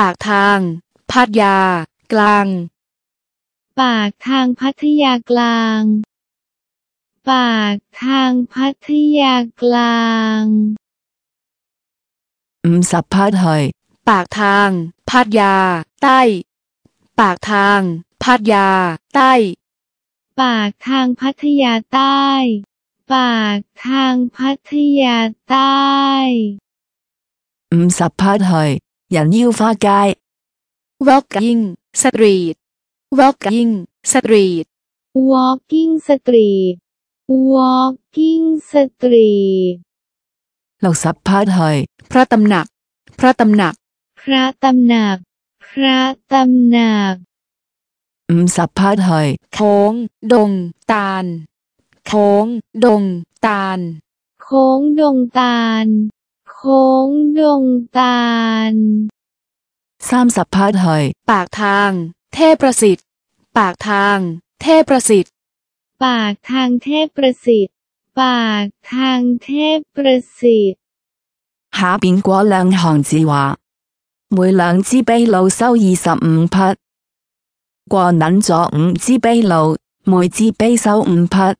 ปากทาง พัทยากลาง ปากทางพัทยากลาง ปากทางพัทยากลางอืมสับพัดหอยปากทางพัทยาใต้ ปากทางพัทยาใต้ ปากทางพัทยาใต้ ปากทางพัทยาใต้อืมสับพัดหอยอย่างยิ่วฟ้ากาย Walking Street Walking Street Walking Street Walking Street เราสับพาดเฮยพระตำหนัก พระตำหนัก พระตำหนัก พระตำหนัก อืมสับพาดเฮยโค้ง ดงตาลโค้งดงตาลโค้งดงตาลค้งดงตาลสามสัพพาทไหปากทางเทพประสิทธิ์ ปากทางเทพประสิทธิ์ ปากทางเทพประสิทธิ์ ปากทางเทพประสิทธิ์หาบิงกว่าแรงหางจีวะมวยหลังจีเป้ลูเศร้ายี่สิบห้าพัดกว่านั้นจ่อห้าจีเป้ลูมวยจีเป้เศร้าห้าพัด